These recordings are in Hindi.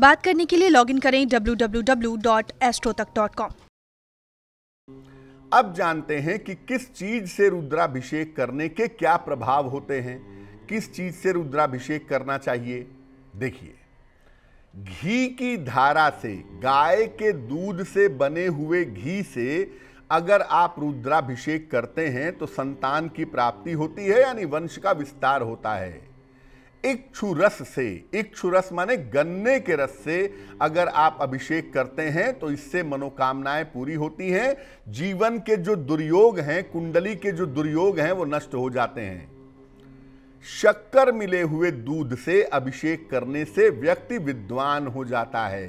बात करने के लिए लॉगिन करें www.astrotak.com अब जानते हैं कि किस चीज से रुद्राभिषेक करने के क्या प्रभाव होते हैं किस चीज से रुद्राभिषेक करना चाहिए देखिए घी की धारा से गाय के दूध से बने हुए घी से अगर आप रुद्राभिषेक करते हैं तो संतान की प्राप्ति होती है यानी वंश का विस्तार होता है इक्षु रस से इक्षु रस माने गन्ने के रस से अगर आप अभिषेक करते हैं तो इससे मनोकामनाएं पूरी होती हैं जीवन के जो दुर्योग हैं कुंडली के जो दुर्योग हैं वो नष्ट हो जाते हैं शक्कर मिले हुए दूध से अभिषेक करने से व्यक्ति विद्वान हो जाता है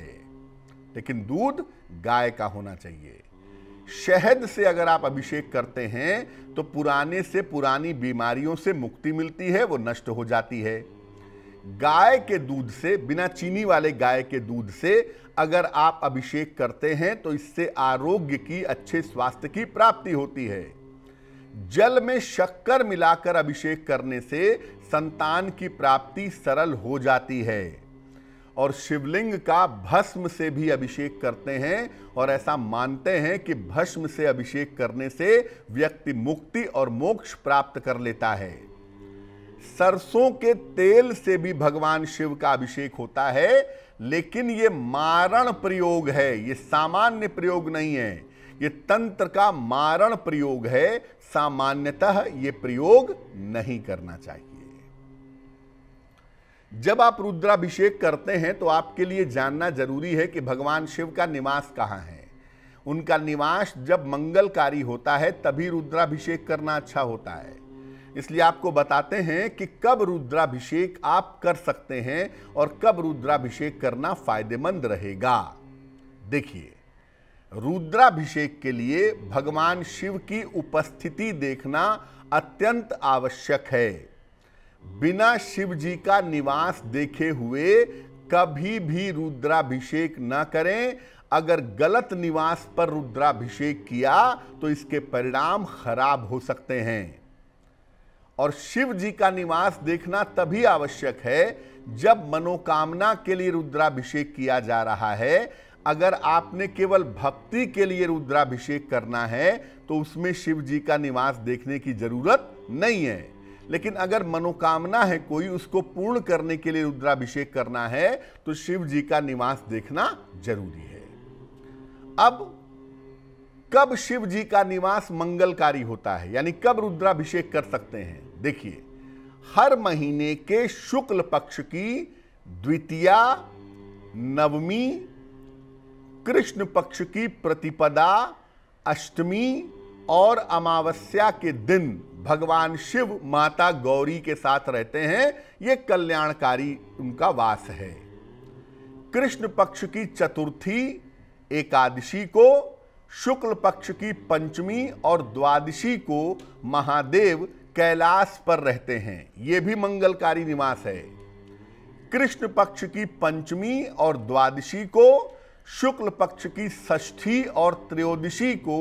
लेकिन दूध गाय का होना चाहिए शहद से अगर आप अभिषेक करते हैं तो पुराने से पुरानी बीमारियों से मुक्ति मिलती है वो नष्ट हो जाती है गाय के दूध से बिना चीनी वाले गाय के दूध से अगर आप अभिषेक करते हैं तो इससे आरोग्य की अच्छे स्वास्थ्य की प्राप्ति होती है जल में शक्कर मिलाकर अभिषेक करने से संतान की प्राप्ति सरल हो जाती है और शिवलिंग का भस्म से भी अभिषेक करते हैं और ऐसा मानते हैं कि भस्म से अभिषेक करने से व्यक्ति मुक्ति और मोक्ष प्राप्त कर लेता है सरसों के तेल से भी भगवान शिव का अभिषेक होता है लेकिन ये मारण प्रयोग है ये सामान्य प्रयोग नहीं है ये तंत्र का मारण प्रयोग है सामान्यतः ये प्रयोग नहीं करना चाहिए जब आप रुद्राभिषेक करते हैं तो आपके लिए जानना जरूरी है कि भगवान शिव का निवास कहाँ है उनका निवास जब मंगलकारी होता है तभी रुद्राभिषेक करना अच्छा होता है इसलिए आपको बताते हैं कि कब रुद्राभिषेक आप कर सकते हैं और कब रुद्राभिषेक करना फायदेमंद रहेगा देखिए रुद्राभिषेक के लिए भगवान शिव की उपस्थिति देखना अत्यंत आवश्यक है बिना शिव जी का निवास देखे हुए कभी भी रुद्राभिषेक न करें अगर गलत निवास पर रुद्राभिषेक किया तो इसके परिणाम खराब हो सकते हैं और शिव जी का निवास देखना तभी आवश्यक है जब मनोकामना के लिए रुद्राभिषेक किया जा रहा है अगर आपने केवल भक्ति के लिए रुद्राभिषेक करना है तो उसमें शिव जी का निवास देखने की जरूरत नहीं है लेकिन अगर मनोकामना है कोई उसको पूर्ण करने के लिए रुद्राभिषेक करना है तो शिव जी का निवास देखना जरूरी है अब कब शिव जी का निवास मंगलकारी होता है यानी कब रुद्राभिषेक कर सकते हैं देखिए हर महीने के शुक्ल पक्ष की द्वितीया नवमी कृष्ण पक्ष की प्रतिपदा अष्टमी और अमावस्या के दिन भगवान शिव माता गौरी के साथ रहते हैं यह कल्याणकारी उनका वास है कृष्ण पक्ष की चतुर्थी एकादशी को शुक्ल पक्ष की पंचमी और द्वादशी को महादेव कैलाश पर रहते हैं ये भी मंगलकारी निवास है कृष्ण पक्ष की पंचमी और द्वादशी को शुक्ल पक्ष की षष्ठी और त्रयोदशी को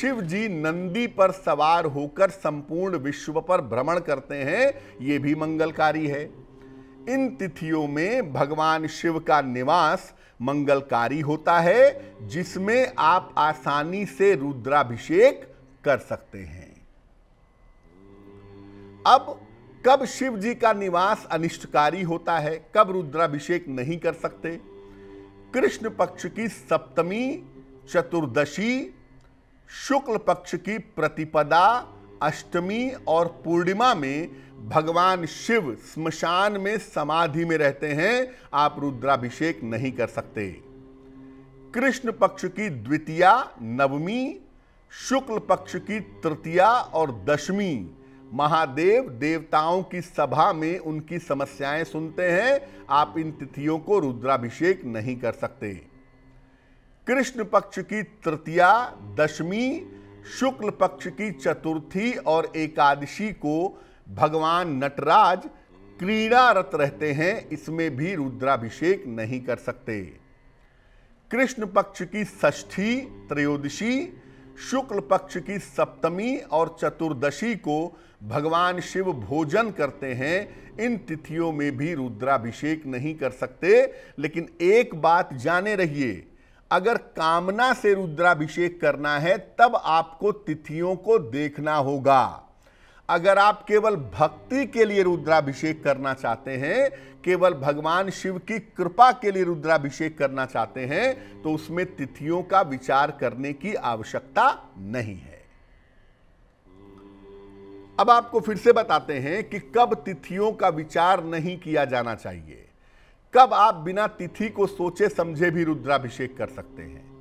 शिव जी नंदी पर सवार होकर संपूर्ण विश्व पर भ्रमण करते हैं ये भी मंगलकारी है इन तिथियों में भगवान शिव का निवास मंगलकारी होता है जिसमें आप आसानी से रुद्राभिषेक कर सकते हैं अब कब शिव जी का निवास अनिष्टकारी होता है कब रुद्राभिषेक नहीं कर सकते कृष्ण पक्ष की सप्तमी चतुर्दशी शुक्ल पक्ष की प्रतिपदा अष्टमी और पूर्णिमा में भगवान शिव स्मशान में समाधि में रहते हैं आप रुद्राभिषेक नहीं कर सकते कृष्ण पक्ष की द्वितीया नवमी शुक्ल पक्ष की तृतीया और दशमी महादेव देवताओं की सभा में उनकी समस्याएं सुनते हैं आप इन तिथियों को रुद्राभिषेक नहीं कर सकते कृष्ण पक्ष की तृतीया दशमी शुक्ल पक्ष की चतुर्थी और एकादशी को भगवान नटराज क्रीड़ारत रहते हैं इसमें भी रुद्राभिषेक नहीं कर सकते कृष्ण पक्ष की षष्ठी त्रयोदशी शुक्ल पक्ष की सप्तमी और चतुर्दशी को भगवान शिव भोजन करते हैं इन तिथियों में भी रुद्राभिषेक नहीं कर सकते लेकिन एक बात जाने रहिए अगर कामना से रुद्राभिषेक करना है तब आपको तिथियों को देखना होगा अगर आप केवल भक्ति के लिए रुद्राभिषेक करना चाहते हैं केवल भगवान शिव की कृपा के लिए रुद्राभिषेक करना चाहते हैं तो उसमें तिथियों का विचार करने की आवश्यकता नहीं है अब आपको फिर से बताते हैं कि कब तिथियों का विचार नहीं किया जाना चाहिए कब आप बिना तिथि को सोचे समझे भी रुद्राभिषेक कर सकते हैं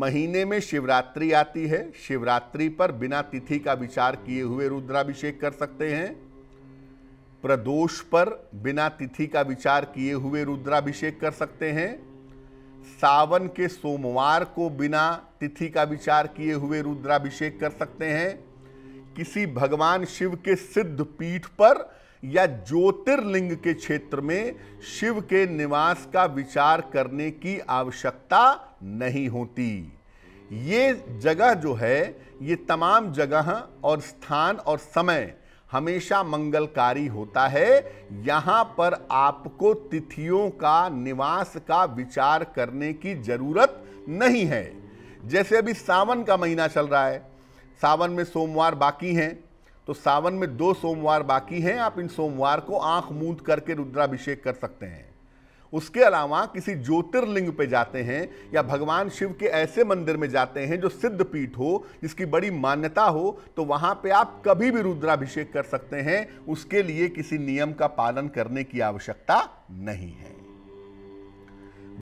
महीने में शिवरात्रि आती है शिवरात्रि पर बिना तिथि का विचार किए हुए रुद्राभिषेक कर सकते हैं प्रदोष पर बिना तिथि का विचार किए हुए रुद्राभिषेक कर सकते हैं सावन के सोमवार को बिना तिथि का विचार किए हुए रुद्राभिषेक कर सकते हैं किसी भगवान शिव के सिद्ध पीठ पर या ज्योतिर्लिंग के क्षेत्र में शिव के निवास का विचार करने की आवश्यकता नहीं होती ये जगह जो है ये तमाम जगह और स्थान और समय हमेशा मंगलकारी होता है यहाँ पर आपको तिथियों का निवास का विचार करने की ज़रूरत नहीं है जैसे अभी सावन का महीना चल रहा है सावन में सोमवार बाकी हैं तो सावन में दो सोमवार बाकी हैं आप इन सोमवार को आंख मूंद करके रुद्राभिषेक कर सकते हैं उसके अलावा किसी ज्योतिर्लिंग पे जाते हैं या भगवान शिव के ऐसे मंदिर में जाते हैं जो सिद्ध पीठ हो जिसकी बड़ी मान्यता हो तो वहाँ पे आप कभी भी रुद्राभिषेक कर सकते हैं उसके लिए किसी नियम का पालन करने की आवश्यकता नहीं है